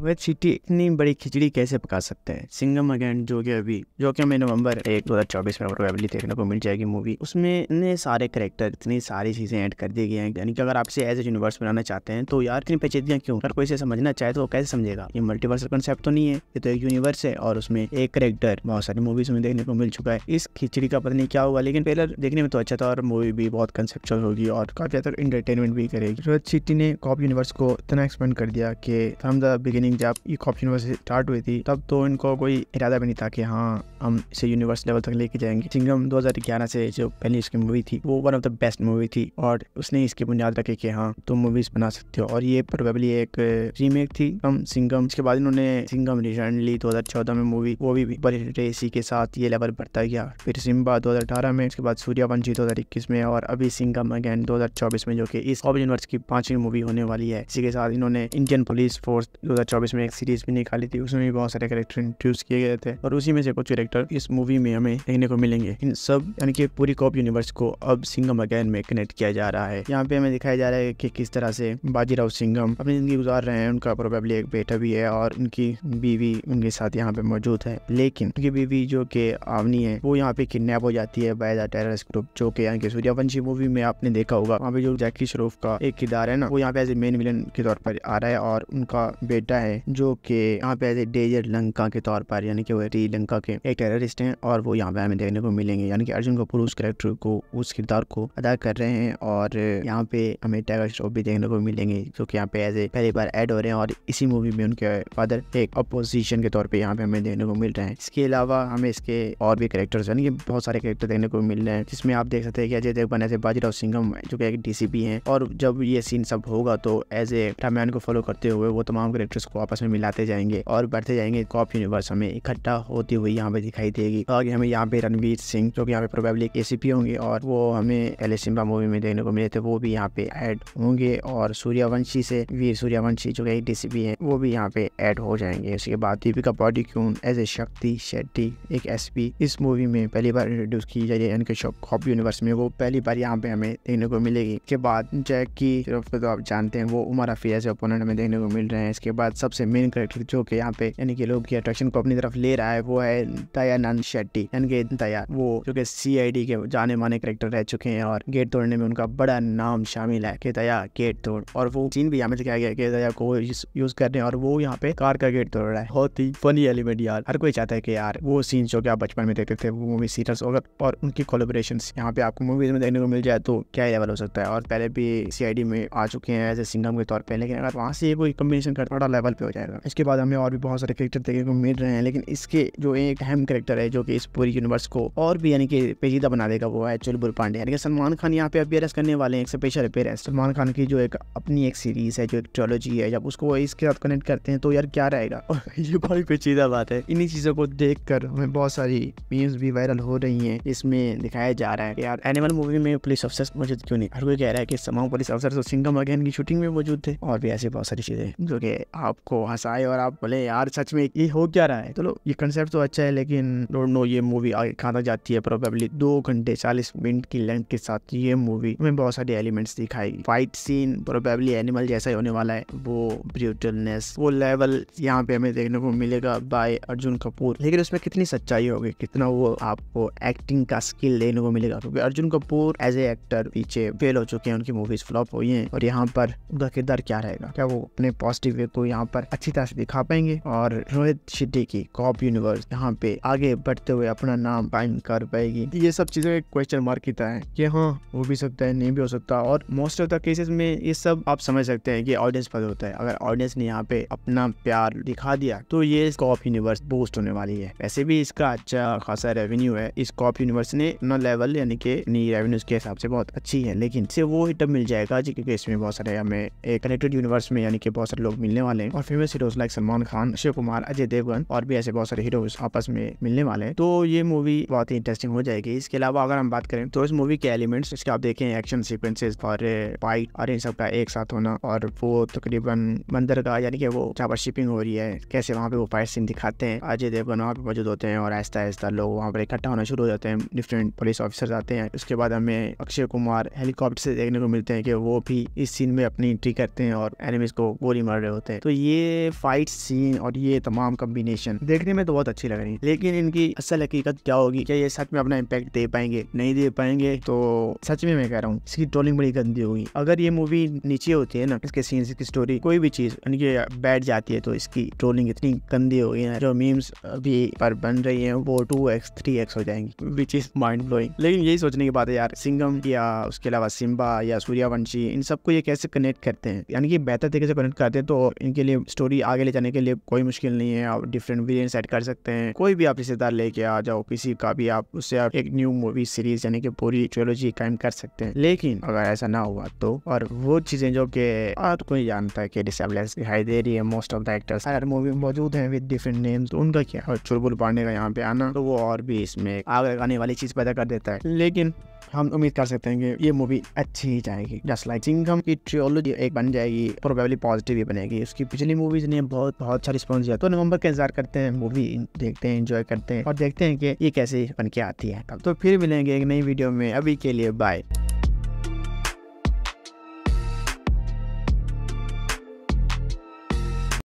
वह सिटी इतनी बड़ी खिचड़ी कैसे पका सकते हैं सिंगम अगेन जो कि अभी जो कि हमें नवंबर एक दो हज़ार चौबीस में प्रोबेबली देखने को मिल जाएगी मूवी उसमें इतने सारे करेक्टर इतनी सारी चीज़ें ऐड कर दी गई हैं यानी कि अगर आपसे एज ए यूनिवर्स बनाना चाहते हैं तो यार इतनी पेचीदगियाँ क्यों अगर कोई इसे समझना चाहे तो वो कैसे समझेगा ये मल्टीवर्सल कंसेप्ट तो नहीं है ये तो एक यूनिवर्स है और उसमें एक करेक्टर बहुत सारी मूवीज में देखने को मिल चुका है इस खिचड़ी का पता नहीं क्या हुआ लेकिन ट्रेलर देखने में तो अच्छा था और मूवी भी बहुत कंसेप्चुअल होगी और काफी ज्यादा इंटरटेनमेंट भी करेगी रोहित सिटी ने कॉप यूनिवर्स को इतना एक्सपेंड कर दिया कि फ्रॉम द बिगिनिंग बिगिनिंग जब ये कॉप यूनिवर्सिटी स्टार्ट हुई थी तब तो इनको कोई इरादा भी नहीं था कि हाँ हम इसे यूनिवर्स लेवल तक लेके जाएंगे सिंगम 2011 से जो पहली इसकी मूवी थी वो one of the best movie थी और उसने इसकी बुनियाद रखी कि हाँ तुम मूवीज बना सकते हो और ये प्रोबेबली एक रीमेक थी हम सिंगम इसके बाद इन्होंने सिंगम रिसेंटली 2014 में मूवी वो भी बड़ी रेसी के साथ ये लेवल बढ़ता गया फिर सिम्बा दो में इसके बाद सूर्यावंशी दो में और अभी सिंगम अगेन 2024 में जो कि इस यूनिवर्स की पांचवी मूवी होने वाली है इसी के साथ इन्होंने इंडियन पुलिस फोर्स दो 2024 में एक सीरीज भी निकाली थी उसमें भी बहुत सारे करेक्टर इंट्रोड्यूस किए गए थे और उसी में से कुछ करेक्टर इस मूवी में हमें देखने को मिलेंगे इन सब यानी कि पूरी कॉप यूनिवर्स को अब सिंगम अगैन में कनेक्ट किया जा रहा है यहाँ पे हमें दिखाया जा रहा है कि किस तरह से बाजीराव सिंगम अपनी जिंदगी गुजार रहे हैं उनका प्रोबेबली एक बेटा भी है और उनकी बीवी उनके साथ यहाँ पे मौजूद है लेकिन उनकी बीवी जो के आवनी है वो यहाँ पे किडनेप हो जाती है बाय द टेररिस्ट ग्रुप जो के यहाँ के सूर्यवंशी मूवी में आपने देखा होगा वहाँ पे जो जैकी शरूफ का एक किरदार है ना वो यहाँ पे एज ए मेन विलन के तौर पर आ रहा है और उनका बेटा है है जो कि यहाँ पे एज ए डेजर लंका के तौर पर यानी कि वो लंका के एक टेररिस्ट हैं और वो यहाँ पे हमें देखने को मिलेंगे यानी कि अर्जुन कपूर उस करेक्टर को उस किरदार को अदा कर रहे हैं और यहाँ पे हमें टाइगर श्रॉफ भी देखने को मिलेंगे जो कि यहाँ पे एज ए पहली बार एड हो रहे हैं और इसी मूवी में उनके फादर एक अपोजिशन के तौर पर यहाँ पे हमें देखने को मिल रहे हैं इसके अलावा हमें इसके और भी करेक्टर्स यानी कि बहुत सारे करेक्टर देखने को मिल रहे हैं जिसमें आप देख सकते हैं कि अजय देवगन एज ए बाजीराव सिंघम जो कि एक डीसीपी हैं और जब ये सीन सब होगा तो एज ए रामायण को फॉलो करते हुए वो तमाम करेक्टर्स को को आपस में मिलाते जाएंगे और बढ़ते जाएंगे कॉप यूनिवर्स हमें इकट्ठा होती हुई यहाँ पे दिखाई देगी और हमें यहाँ पे रणवीर सिंह जो कि यहाँ पे प्रोबेबली ए होंगे और वो हमें एल सिम्बा मूवी में देखने को मिले थे वो भी यहाँ पे एड होंगे और सूर्यवंशी से वीर सूर्यवंशी जो कि डीसीपी है वो भी यहाँ पे एड हो जाएंगे उसके बाद दीपिका बॉडी क्यून एज ए शक्ति शेट्टी एक एस इस मूवी में पहली बार इंट्रोड्यूस की जाए रही इनके कॉप यूनिवर्स में वो पहली बार यहाँ पे हमें देखने को मिलेगी इसके बाद जैक की तरफ तो आप जानते हैं वो उमर अफिया से ओपोनेंट हमें देखने को मिल रहे हैं इसके बाद सबसे मेन करेक्टर जो कि यहाँ पे यानी कि लोग की अट्रैक्शन को अपनी तरफ ले रहा है वो है दयानंद शेट्टी यानी कि दया वो जो कि सी के जाने माने करेक्टर रह चुके हैं और गेट तोड़ने में उनका बड़ा नाम शामिल है के दया गेट तोड़ और वो सीन भी यहाँ पे दिखाया गया कि दया को यूज कर रहे हैं और वो यहाँ पे कार का गेट तोड़ रहा है बहुत ही फनी एलिमेंट यार हर कोई चाहता है कि यार वो सीन जो कि आप बचपन में देखते थे वो मूवी सीरियल्स होगा और उनकी कोलोब्रेशन यहाँ पे आपको मूवीज में देखने को मिल जाए तो क्या लेवल हो सकता है और पहले भी सी में आ चुके हैं एज ए सिंगम के तौर पर लेकिन अगर वहाँ से कोई कम्बिनेशन कर लेवल लेवल पे हो जाएगा इसके बाद हमें और भी बहुत सारे करेक्टर देखने को मिल रहे हैं लेकिन इसके जो एक अहम करेक्टर है जो कि इस पूरी यूनिवर्स को और भी यानी कि पेचीदा बना देगा वो है चुलबुल पांडे यानी कि सलमान खान यहाँ पे अपेयरेंस करने वाले हैं एक स्पेशल अपेयरेंस सलमान खान की जो एक अपनी एक सीरीज है जो एक ट्रोलॉजी है जब उसको इसके साथ कनेक्ट करते हैं तो यार क्या रहेगा ये बड़ी पेचीदा बात है इन्हीं चीज़ों को देख हमें बहुत सारी मीम्स भी वायरल हो रही है इसमें दिखाया जा रहा है कि यार एनिमल मूवी में पुलिस अफसर मौजूद क्यों नहीं हर कोई कह रहा है कि तमाम पुलिस अफसर तो सिंगम अगेन की शूटिंग में मौजूद थे और भी ऐसी बहुत सारी चीज़ें जो कि आप आपको हंसाए और आप बोले यार सच में ये हो क्या रहा है चलो तो ये कंसेप्ट तो अच्छा है लेकिन डोंट नो ये मूवी आगे कहाँ जाती है प्रोबेबली दो घंटे चालीस मिनट की लेंथ के साथ ये मूवी में बहुत सारे एलिमेंट्स दिखाएगी फाइट सीन प्रोबेबली एनिमल जैसा ही होने वाला है वो ब्रूटलनेस वो लेवल यहाँ पे हमें देखने को मिलेगा बाय अर्जुन कपूर लेकिन उसमें कितनी सच्चाई होगी कितना वो आपको एक्टिंग का स्किल देखने को मिलेगा क्योंकि Arjun Kapoor as a actor पीछे फेल हो चुके हैं उनकी मूवीज फ्लॉप हुई है और यहाँ पर उनका किरदार क्या रहेगा क्या वो अपने पॉजिटिव वे को यहाँ पर अच्छी तरह से दिखा पाएंगे और रोहित शेट्टी की कॉप यूनिवर्स यहाँ पे आगे बढ़ते हुए अपना नाम कायम कर पाएगी ये सब चीजें एक क्वेश्चन मार्क की तरह है हाँ हो भी सकता है नहीं भी हो सकता और मोस्ट ऑफ द केसेस में ये सब आप समझ सकते हैं कि ऑडियंस पर होता है अगर ऑडियंस ने यहाँ पे अपना प्यार दिखा दिया तो ये कॉप यूनिवर्स बूस्ट होने वाली है वैसे भी इसका अच्छा खासा रेवेन्यू है इस कॉप यूनिवर्स ने अपना लेवल यानी कि नी रेवेन्यूज के हिसाब से बहुत अच्छी है लेकिन से वो हिटअप मिल जाएगा जी क्योंकि इसमें बहुत सारे हमें कनेक्टेड यूनिवर्स में यानी कि बहुत सारे लोग मिलने वाले हैं और famous heroes like Salman Khan Akshay Kumar Ajay Devgan और भी ऐसे बहुत सारे हीरोज आपस में मिलने वाले हैं तो ये मूवी बहुत ही इंटरेस्टिंग हो जाएगी इसके अलावा अगर हम बात करें तो इस मूवी के एलिमेंट्स इसके आप देखें एक्शन सीक्वेंसेस और फाइट और इन सब का एक साथ होना और वो तकरीबन मंदिर का यानी कि वो जहाँ पर शिपिंग हो रही है कैसे वहाँ पे वो फाइट सीन दिखाते हैं अजय देवगन वहाँ पे मौजूद होते हैं और आहिस्ता आहिस्ता लोग वहाँ पर इकट्ठा होना शुरू हो जाते हैं डिफरेंट पुलिस ऑफिसर आते हैं उसके बाद हमें अक्षय कुमार हेलीकॉप्टर से देखने को मिलते हैं कि वो भी इस सीन में अपनी एंट्री करते हैं और एनिमीज को गोली मार रहे होते हैं तो ये ये फाइट सीन और ये तमाम कम्बिनेशन देखने में तो बहुत अच्छी लग रही है लेकिन इनकी असल हकीकत क्या होगी क्या ये सच में अपना इम्पैक्ट दे पाएंगे नहीं दे पाएंगे तो सच में मैं कह रहा हूँ इसकी ट्रोलिंग बड़ी गंदी होगी अगर ये मूवी नीचे होती है ना इसके सीन की स्टोरी कोई भी चीज इनकी बैठ जाती है तो इसकी ट्रोलिंग इतनी गंदी हो गई जो मीम्स अभी पर बन रही है वो टू एक्स थ्री एक्स हो जाएंगी विच इज माइंड ब्लोइंग लेकिन यही सोचने की बात है यार सिंगम या उसके अलावा सिम्बा या सूर्यावंशी इन सबको ये कैसे कनेक्ट करते हैं यानी कि बेहतर तरीके से कनेक्ट करते हैं तो इनके लिए स्टोरी आगे ले जाने के लिए कोई मुश्किल नहीं है आप डिफरेंट वेरियंट सेट कर सकते हैं कोई भी आप रिश्तेदार लेके आ जाओ किसी का भी आप उससे आप एक न्यू मूवी सीरीज यानी कि पूरी ट्रोलॉजी कायम कर सकते हैं लेकिन अगर ऐसा ना हुआ तो और वो चीजें जो के आज कोई जानता है कि डिसेबलेंस दिखाई दे रही है मोस्ट ऑफ द एक्टर्स हर मूवी में मौजूद है विद डिफरेंट नेम तो उनका क्या और चुलबुल पांडे का यहाँ पे आना तो वो और भी इसमें आग लगाने वाली चीज पैदा कर देता है लेकिन हम उम्मीद कर सकते हैं कि ये मूवी अच्छी ही जाएगी जस्ट लाइक सिंघम की ट्रियोलॉजी एक बन जाएगी प्रोबेबली पॉजिटिव ही बनेगी उसकी पिछली मूवीज ने बहुत बहुत अच्छा रिस्पॉन्स दिया तो नवंबर का इंतजार करते हैं मूवी देखते हैं इंजॉय करते हैं और देखते हैं कि ये कैसे बन के आती है तो फिर मिलेंगे एक नई वीडियो में अभी के लिए बाय